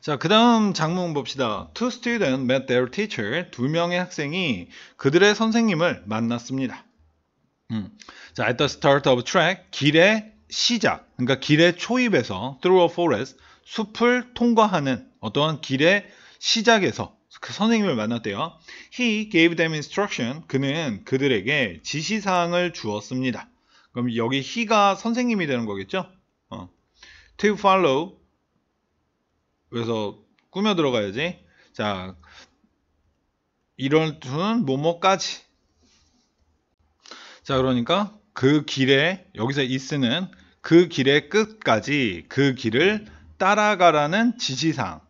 자, 그 다음 장문 봅시다. Two students met their teacher. 두 명의 학생이 그들의 선생님을 만났습니다. 음. 자, at the start of track, 길의 시작, 그러니까 길의 초입에서 through a forest, 숲을 통과하는 어떠한 길의 시작에서 그 선생님을 만났대요. He gave them instruction. 그는 그들에게 지시사항을 주었습니다. 그럼 여기 he가 선생님이 되는 거겠죠? 어. To follow 그래서 꾸며 들어가야지. 자, 이런 수는 뭐뭐까지. 자, 그러니까 그 길에 여기서 이스는 그 길의 끝까지 그 길을 따라가라는 지시사항.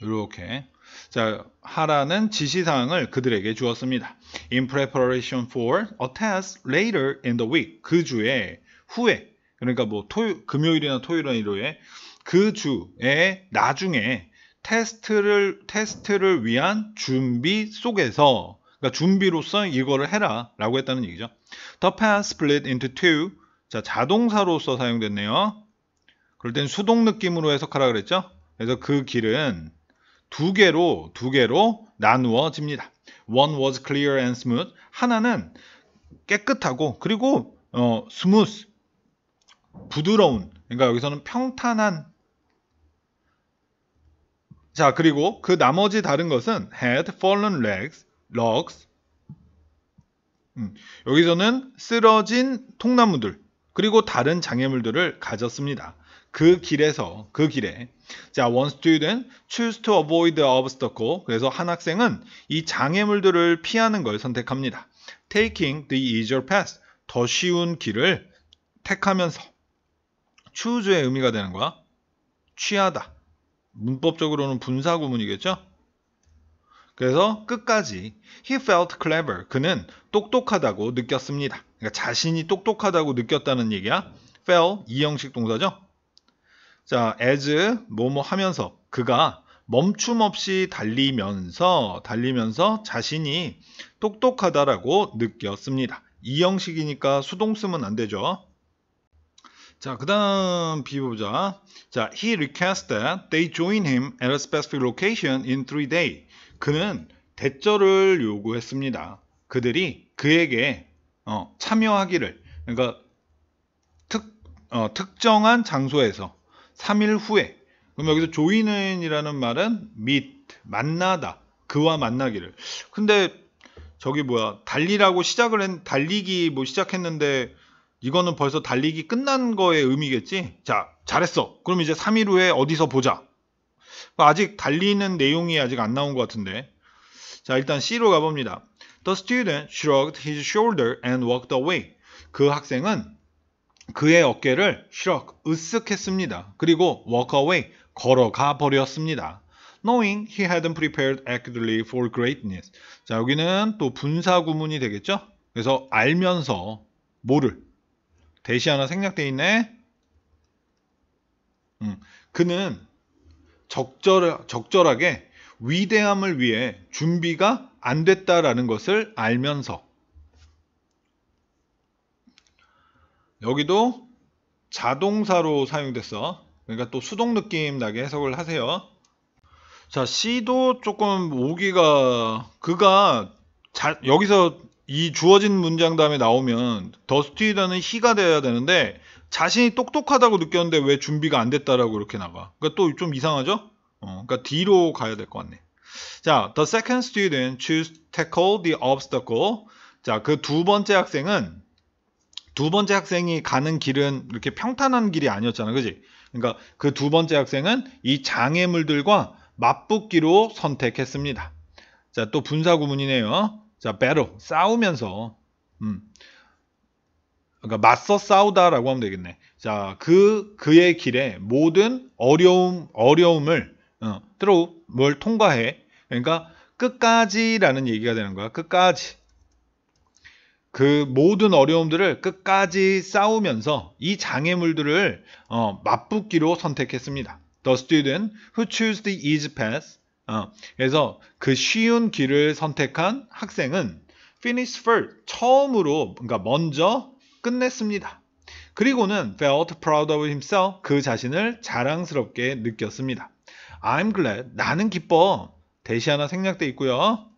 이렇게 자, 하라는 지시사항을 그들에게 주었습니다. In preparation for a test later in the week. 그 주에 후에 그러니까 뭐 토요, 금요일이나 토요일이나 일요일에 그 주에 나중에 테스트를 테스트를 위한 준비 속에서 그러니까 준비로서 이거를 해라라고 했다는 얘기죠. The path split into two. 자, 자동사로서 사용됐네요. 그럴 땐 수동 느낌으로 해석하라 그랬죠. 그래서 그 길은 두 개로 두 개로 나누어집니다. One was clear and smooth. 하나는 깨끗하고 그리고 어, smooth 부드러운 그러니까 여기서는 평탄한 자 그리고 그 나머지 다른 것은 head, fallen legs, logs 음, 여기서는 쓰러진 통나무들 그리고 다른 장애물들을 가졌습니다. 그 길에서 그 길에 자 one student choose to avoid the obstacle 그래서 한 학생은 이 장애물들을 피하는 걸 선택합니다. taking the easier path 더 쉬운 길을 택하면서 추즈의 의미가 되는 거야. 취하다. 문법적으로는 분사 구문이겠죠? 그래서 끝까지 he felt clever. 그는 똑똑하다고 느꼈습니다. 그러니까 자신이 똑똑하다고 느꼈다는 얘기야. fell 이형식 동사죠. 자, as 뭐뭐 하면서 그가 멈춤 없이 달리면서 달리면서 자신이 똑똑하다라고 느꼈습니다. 이형식이니까 수동 쓰면 안 되죠. 자, 그 다음 비보자. 자, he requests that they join him at a specific location in three days. 그는 대절을 요구했습니다. 그들이 그에게 어, 참여하기를, 그러니까 특, 어, 특정한 장소에서 3일 후에, 그럼 여기서 join이라는 말은 meet, 만나다, 그와 만나기를. 근데 저기 뭐야, 달리라고 시작을 했, 달리기 뭐 시작했는데 이거는 벌써 달리기 끝난 거의 의미겠지? 자, 잘했어. 그럼 이제 3일 후에 어디서 보자. 아직 달리는 내용이 아직 안 나온 것 같은데. 자, 일단 C로 가봅니다. The student shrugged his shoulder and walked away. 그 학생은 그의 어깨를 shrug, 으쓱했습니다. 그리고 walk away, 걸어가 버렸습니다. Knowing he hadn't prepared accurately for greatness. 자, 여기는 또 분사 구문이 되겠죠? 그래서 알면서 뭐를 대시 하나 생략돼 있네. 음, 그는 적절, 적절하게 위대함을 위해 준비가 안 됐다라는 것을 알면서 여기도 자동사로 사용됐어. 그러니까 또 수동 느낌 나게 해석을 하세요. 자, C도 조금 오기가 그가 자, 여기서 이 주어진 문장 다음에 나오면 더스티다는 히가 되어야 되는데 자신이 똑똑하다고 느꼈는데 왜 준비가 안 됐다라고 이렇게 나가. 그러니까 또 좀 이상하죠? 어, 그러니까 D로 가야 될 것 같네. 자, the second student choose tackle the obstacle. 자, 그 두 번째 학생은 두 번째 학생이 가는 길은 이렇게 평탄한 길이 아니었잖아, 그지? 그러니까 그 두 번째 학생은 이 장애물들과 맞붙기로 선택했습니다. 자, 또 분사구문이네요. 자, battle 싸우면서 음. 그러니까 맞서 싸우다라고 하면 되겠네. 자, 그 그의 길에 모든 어려움 어려움을 어, through 뭘 통과해. 그러니까 끝까지라는 얘기가 되는 거야. 끝까지. 그 모든 어려움들을 끝까지 싸우면서 이 장애물들을 어, 맞붙기로 선택했습니다. The student who chose the easy path 어, 그래서 그 쉬운 길을 선택한 학생은 finish first 처음으로 그러니까 먼저 끝냈습니다. 그리고는 felt proud of himself 그 자신을 자랑스럽게 느꼈습니다. I'm glad 나는 기뻐 대시 하나 생략돼 있고요.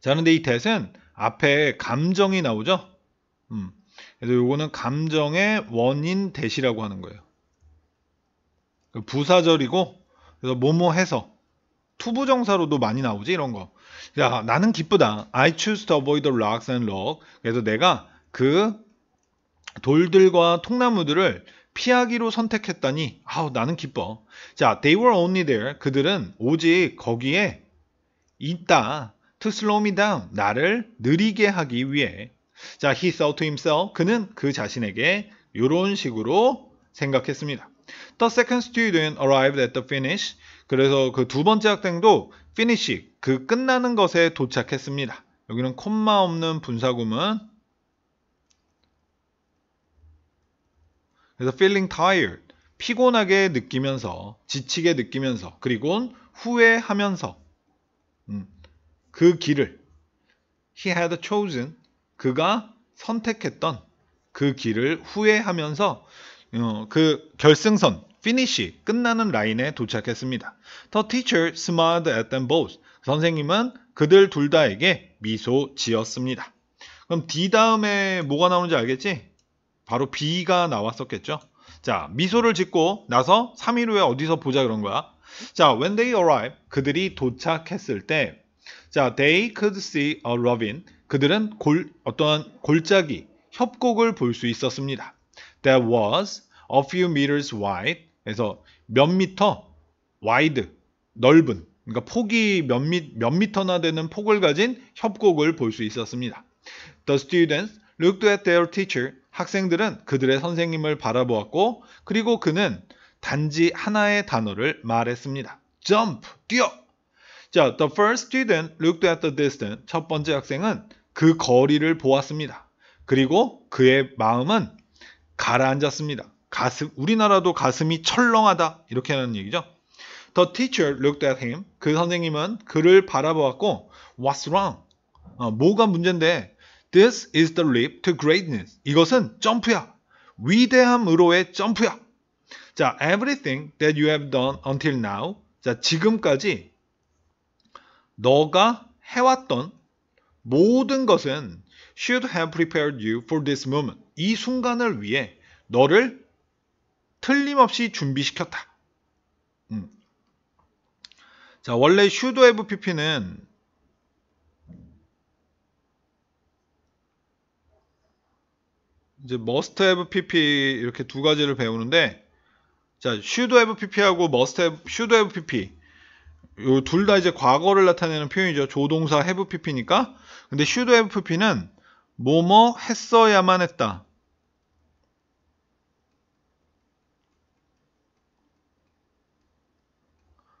자 그런데 이 대신 앞에 감정이 나오죠. 음, 그래서 요거는 감정의 원인 대시라고 하는 거예요. 부사절이고 그래서 뭐뭐 해서 투부정사로도 많이 나오지 이런 거. 야 나는 기쁘다. I choose to avoid the rocks and rock. 그래서 내가 그 돌들과 통나무들을 피하기로 선택했다니 아우 나는 기뻐. 자, they were only there. 그들은 오직 거기에 있다. to slow me down. 나를 느리게 하기 위해. 자, he thought to himself. 그는 그 자신에게 이런 식으로 생각했습니다. The second student arrived at the finish. 그래서 그 두 번째 학생도 finish 그 끝나는 것에 도착했습니다. 여기는 콤마 없는 분사구문. 그래서 feeling tired 피곤하게 느끼면서 지치게 느끼면서 그리고 후회하면서 음, 그 길을 he had chosen 그가 선택했던 그 길을 후회하면서 어, 그 결승선 finish 끝나는 라인에 도착했습니다. The teacher smiled at them both. 선생님은 그들 둘 다에게 미소 지었습니다. 그럼 D 다음에 뭐가 나오는지 알겠지? 바로 B가 나왔었겠죠. 자, 미소를 짓고 나서 3일 후에 어디서 보자 그런 거야. 자, when they arrive, 그들이 도착했을 때, 자, they could see a robin. 그들은 골, 어떠한 골짜기, 협곡을 볼 수 있었습니다. That was a few meters wide. 그래서 몇 미터 와이드 넓은 그러니까 폭이 몇, 미, 몇 미터나 되는 폭을 가진 협곡을 볼 수 있었습니다. The students looked at their teacher. 학생들은 그들의 선생님을 바라보았고 그리고 그는 단지 하나의 단어를 말했습니다. jump, 뛰어. 자, the first student looked at the distance. 첫 번째 학생은 그 거리를 보았습니다. 그리고 그의 마음은 가라앉았습니다. 가슴 우리나라도 가슴이 철렁하다 이렇게 하는 얘기죠. The teacher looked at him. 그 선생님은 그를 바라보았고 What's wrong? 어, 뭐가 문제인데? This is the leap to greatness. 이것은 점프야. 위대함으로의 점프야. 자, everything that you have done until now. 자, 지금까지 너가 해왔던 모든 것은 should have prepared you for this moment. 이 순간을 위해 너를 틀림없이 준비시켰다. 음. 자, 원래 슈도 FPP는 이제 머스트 FPP 이렇게 두 가지를 배우는데 자, 슈도 FPP하고 머스트 슈도 FPP 요둘 다 이제 과거를 나타내는 표현이죠. 조동사 h a pp니까. 근데 슈도 FPP는 뭐 뭐 했어야만 했다.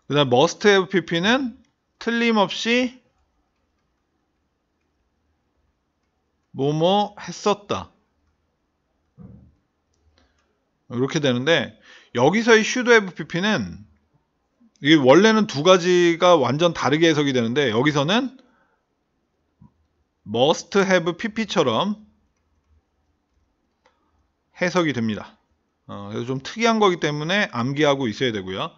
그 다음 머스트 FPP는 틀림없이 뭐뭐 했었다. 이렇게 되는데 여기서의 슈드 FPP는 이게 원래는 두 가지가 완전 다르게 해석이 되는데 여기서는 must have pp처럼 해석이 됩니다. 어, 그래서 좀 특이한 거기 때문에 암기하고 있어야 되고요.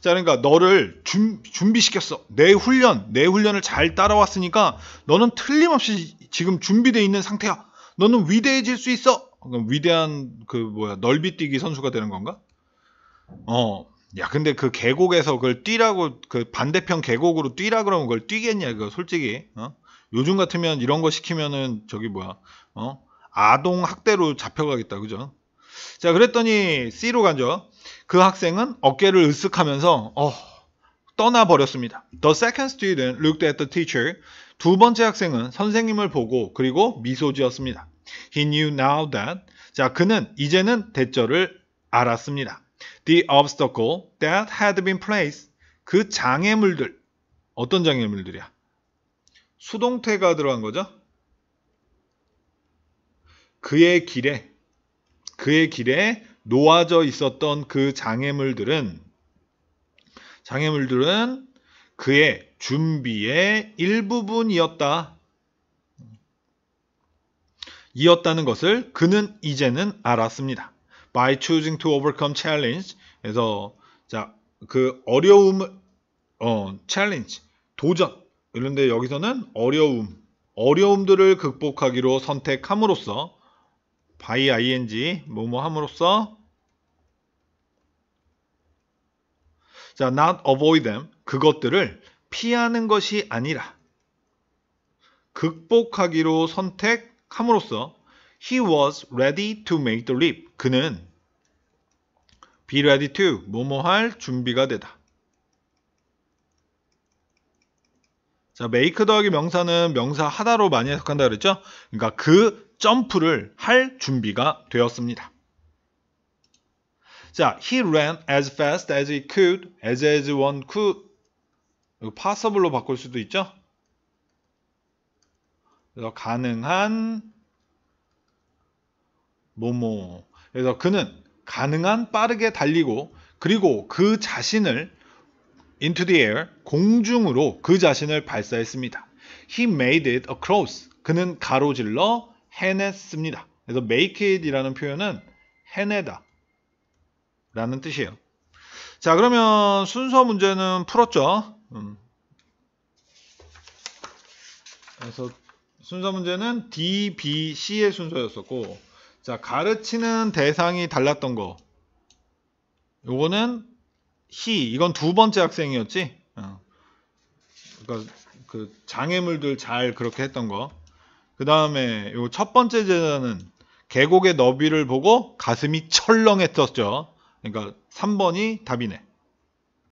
자, 그러니까 너를 준, 준비시켰어. 내 훈련, 내 훈련을 잘 따라왔으니까 너는 틀림없이 지금 준비되어 있는 상태야. 너는 위대해질 수 있어. 그럼 위대한 그 뭐야 넓이뛰기 선수가 되는 건가? 어, 야, 근데 그 계곡에서 그걸 뛰라고 그 반대편 계곡으로 뛰라 그러면 그걸 뛰겠냐? 그 솔직히. 어? 요즘 같으면 이런 거 시키면은 저기 뭐야? 어? 아동 학대로 잡혀가겠다. 그죠? 자 그랬더니 C로 간죠. 그 학생은 어깨를 으쓱하면서 어, 떠나버렸습니다. The second student looked at the teacher. 두 번째 학생은 선생님을 보고 그리고 미소 지었습니다. He knew now that. 자, 그는 이제는 대절을 알았습니다. The obstacle that had been placed. 그 장애물들. 어떤 장애물들이야? 수동태가 들어간 거죠? 그의 길에 그의 길에 놓아져 있었던 그 장애물들은 장애물들은 그의 준비의 일부분이었다. 이었다는 것을 그는 이제는 알았습니다. By choosing to overcome challenge. 그래서 자, 그 어려움을 어, challenge 도전. 그런데 여기서는 어려움, 어려움들을 극복하기로 선택함으로써 by ing 뭐뭐 함으로써 자, not avoid them 그것들을 피하는 것이 아니라 극복하기로 선택함으로써 he was ready to make the leap. 그는 be ready to 뭐뭐 할 준비가 되다. 자, make 더하기 명사는 명사 하다로 많이 해석한다 그랬죠? 그러니까 그 점프를 할 준비가 되었습니다. 자, he ran as fast as he could, as as one could. 이거 possible로 바꿀 수도 있죠? 그래서 가능한 뭐뭐. 그래서 그는 가능한 빠르게 달리고 그리고 그 자신을 into the air 공중으로 그 자신을 발사했습니다. He made it across. 그는 가로질러 해냈습니다. 그래서 make it이라는 표현은 해내다 라는 뜻이에요. 자 그러면 순서 문제는 풀었죠. 음. 그래서 순서 문제는 D, B, C의 순서였었고 자 가르치는 대상이 달랐던 거 요거는 he 이건 두 번째 학생이었지 어. 그러니까 그 장애물들 잘 그렇게 했던 거그 다음에 요첫 번째 제자는 계곡의 너비를 보고 가슴이 철렁했었죠. 그러니까 3번이 답이네.